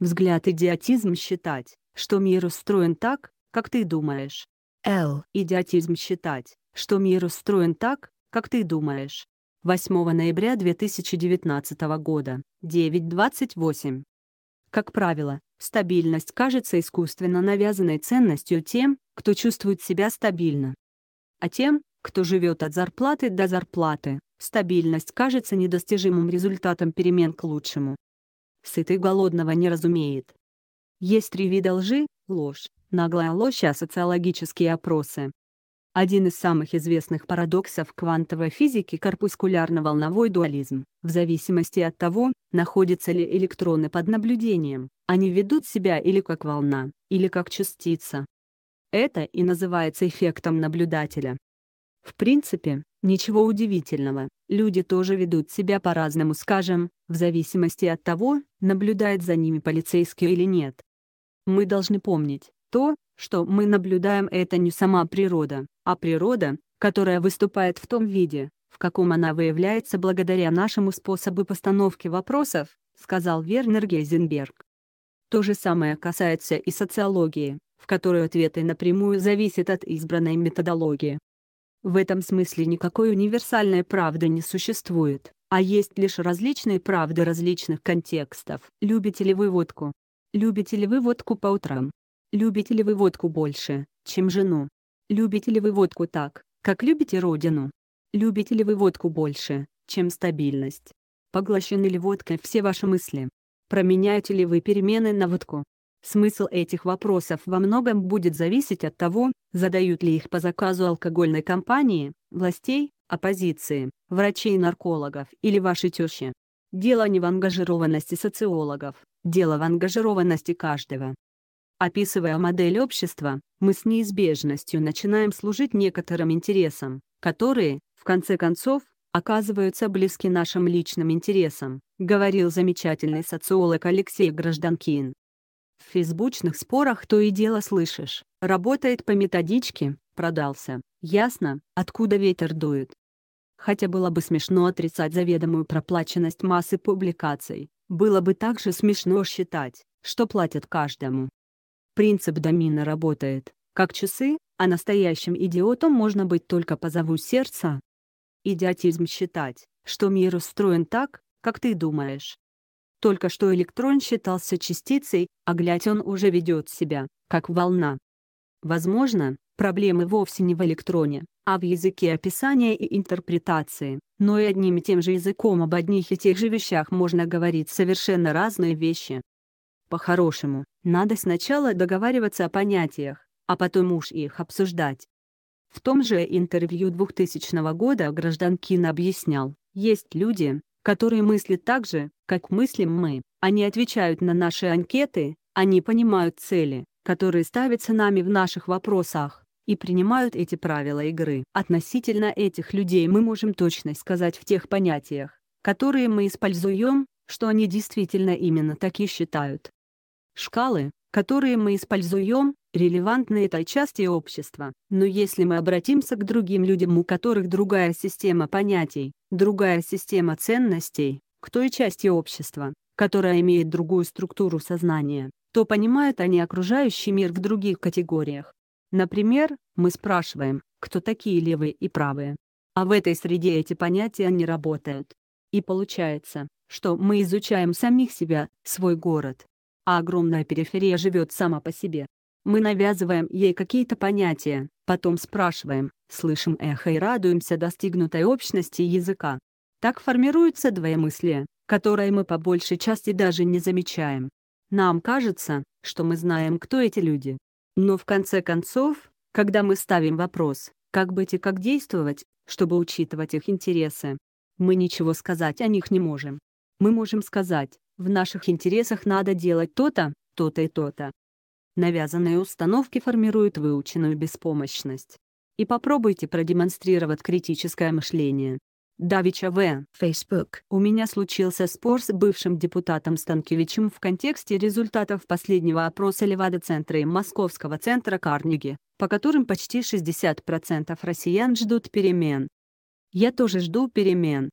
взгляд идиотизм считать, что мир устроен так, как ты думаешь. Л. Идиотизм считать, что мир устроен так, как ты думаешь. 8 ноября 2019 года, 9.28. Как правило, стабильность кажется искусственно навязанной ценностью тем, кто чувствует себя стабильно. А тем, кто живет от зарплаты до зарплаты, стабильность кажется недостижимым результатом перемен к лучшему сытый голодного не разумеет. Есть три вида лжи – ложь, наглая ложь и а социологические опросы. Один из самых известных парадоксов квантовой физики – корпускулярно-волновой дуализм. В зависимости от того, находятся ли электроны под наблюдением, они ведут себя или как волна, или как частица. Это и называется эффектом наблюдателя. В принципе, ничего удивительного, люди тоже ведут себя по-разному, скажем, в зависимости от того, наблюдает за ними полицейский или нет. Мы должны помнить, то, что мы наблюдаем это не сама природа, а природа, которая выступает в том виде, в каком она выявляется благодаря нашему способу постановки вопросов, сказал Вернер Гейзенберг. То же самое касается и социологии, в которой ответы напрямую зависят от избранной методологии. В этом смысле никакой универсальной правды не существует, а есть лишь различные правды различных контекстов. Любите ли вы водку? Любите ли вы водку по утрам? Любите ли вы водку больше, чем жену? Любите ли вы водку так, как любите родину? Любите ли вы водку больше, чем стабильность? Поглощены ли водкой все ваши мысли? Променяете ли вы перемены на водку? Смысл этих вопросов во многом будет зависеть от того, задают ли их по заказу алкогольной компании, властей, оппозиции, врачей-наркологов или вашей тещи. Дело не в ангажированности социологов, дело в ангажированности каждого. Описывая модель общества, мы с неизбежностью начинаем служить некоторым интересам, которые, в конце концов, оказываются близки нашим личным интересам, говорил замечательный социолог Алексей Гражданкин. В фейсбучных спорах то и дело слышишь. Работает по методичке, продался. Ясно, откуда ветер дует. Хотя было бы смешно отрицать заведомую проплаченность массы публикаций, было бы также смешно считать, что платят каждому. Принцип домина работает, как часы, а настоящим идиотом можно быть только по зову сердца. Идиотизм считать, что мир устроен так, как ты думаешь, только что электрон считался частицей, а глядь он уже ведет себя, как волна. Возможно, проблемы вовсе не в электроне, а в языке описания и интерпретации, но и одним и тем же языком об одних и тех же вещах можно говорить совершенно разные вещи. По-хорошему, надо сначала договариваться о понятиях, а потом уж их обсуждать. В том же интервью 2000 года Гражданкин объяснял, есть люди, которые мыслят так же, как мыслим мы. Они отвечают на наши анкеты, они понимают цели, которые ставятся нами в наших вопросах, и принимают эти правила игры. Относительно этих людей мы можем точно сказать в тех понятиях, которые мы используем, что они действительно именно так и считают. Шкалы, которые мы используем, релевантны этой части общества. Но если мы обратимся к другим людям, у которых другая система понятий, другая система ценностей, к той части общества, которая имеет другую структуру сознания, то понимают они окружающий мир в других категориях. Например, мы спрашиваем, кто такие левые и правые. А в этой среде эти понятия не работают. И получается, что мы изучаем самих себя, свой город. А огромная периферия живет сама по себе. Мы навязываем ей какие-то понятия, потом спрашиваем, слышим эхо и радуемся достигнутой общности языка. Так формируются двоемыслие, которое мы по большей части даже не замечаем. Нам кажется, что мы знаем, кто эти люди. Но в конце концов, когда мы ставим вопрос, как быть и как действовать, чтобы учитывать их интересы, мы ничего сказать о них не можем. Мы можем сказать, в наших интересах надо делать то-то, то-то и то-то. Навязанные установки формируют выученную беспомощность. И попробуйте продемонстрировать критическое мышление. Давича В. Facebook. У меня случился спор с бывшим депутатом Станкевичем в контексте результатов последнего опроса Левада-центра и Московского центра Карнеги, по которым почти 60% россиян ждут перемен. Я тоже жду перемен.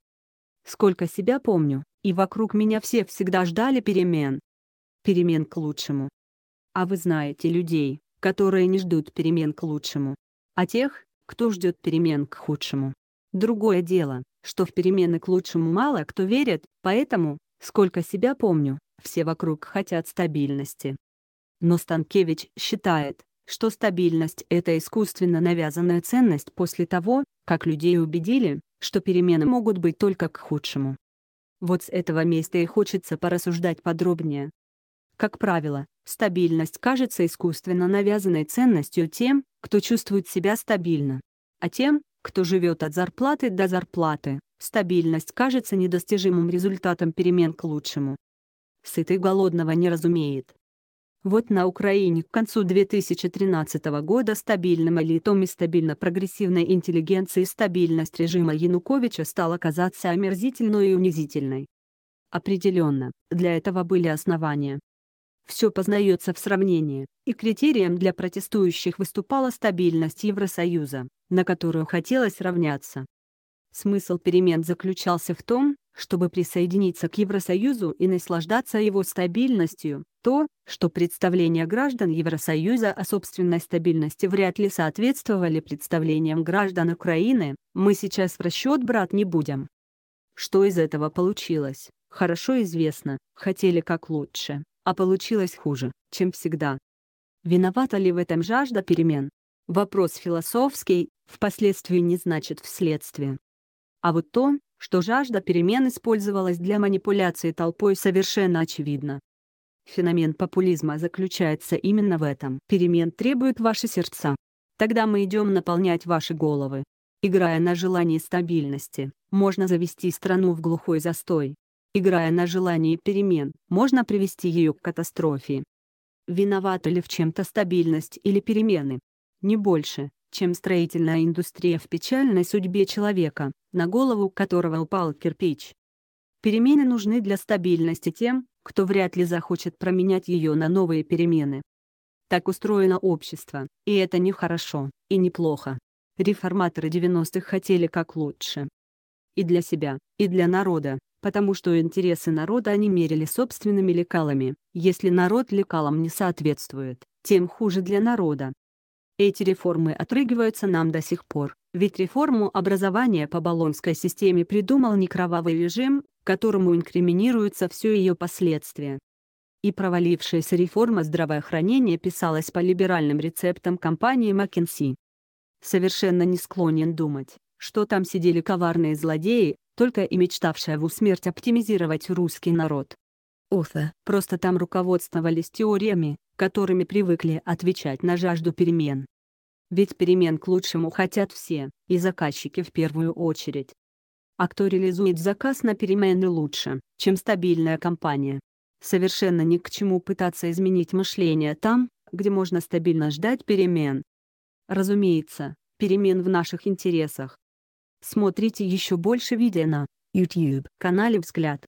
Сколько себя помню, и вокруг меня все всегда ждали перемен. Перемен к лучшему. А вы знаете людей, которые не ждут перемен к лучшему. А тех, кто ждет перемен к худшему. Другое дело, что в перемены к лучшему мало кто верит, поэтому, сколько себя помню, все вокруг хотят стабильности. Но Станкевич считает, что стабильность — это искусственно навязанная ценность после того, как людей убедили, что перемены могут быть только к худшему. Вот с этого места и хочется порассуждать подробнее, как правило, стабильность кажется искусственно навязанной ценностью тем, кто чувствует себя стабильно. А тем, кто живет от зарплаты до зарплаты, стабильность кажется недостижимым результатом перемен к лучшему. Сытый голодного не разумеет. Вот на Украине к концу 2013 года стабильным элитом и стабильно прогрессивной интеллигенции стабильность режима Януковича стала казаться омерзительной и унизительной. Определенно, для этого были основания. Все познается в сравнении, и критерием для протестующих выступала стабильность Евросоюза, на которую хотелось равняться. Смысл перемен заключался в том, чтобы присоединиться к Евросоюзу и наслаждаться его стабильностью, то, что представления граждан Евросоюза о собственной стабильности вряд ли соответствовали представлениям граждан Украины, мы сейчас в расчет брать не будем. Что из этого получилось, хорошо известно, хотели как лучше, а получилось хуже, чем всегда. Виновата ли в этом жажда перемен? Вопрос философский, впоследствии не значит вследствие. А вот то, что жажда перемен использовалась для манипуляции толпой совершенно очевидно. Феномен популизма заключается именно в этом. Перемен требуют ваши сердца. Тогда мы идем наполнять ваши головы. Играя на желании стабильности, можно завести страну в глухой застой играя на желании перемен, можно привести ее к катастрофе. Виновата ли в чем-то стабильность или перемены? Не больше, чем строительная индустрия в печальной судьбе человека, на голову которого упал кирпич. Перемены нужны для стабильности тем, кто вряд ли захочет променять ее на новые перемены. Так устроено общество, и это не хорошо, и неплохо. Реформаторы 90-х хотели как лучше. И для себя, и для народа, потому что интересы народа они мерили собственными лекалами. Если народ лекалам не соответствует, тем хуже для народа. Эти реформы отрыгиваются нам до сих пор, ведь реформу образования по Болонской системе придумал не кровавый режим, которому инкриминируются все ее последствия. И провалившаяся реформа здравоохранения писалась по либеральным рецептам компании McKinsey. Совершенно не склонен думать, что там сидели коварные злодеи, только и мечтавшая в усмерть оптимизировать русский народ. Офе, просто там руководствовались теориями, которыми привыкли отвечать на жажду перемен. Ведь перемен к лучшему хотят все, и заказчики в первую очередь. А кто реализует заказ на перемены лучше, чем стабильная компания? Совершенно ни к чему пытаться изменить мышление там, где можно стабильно ждать перемен. Разумеется, перемен в наших интересах, Смотрите еще больше видео на YouTube канале «Взгляд».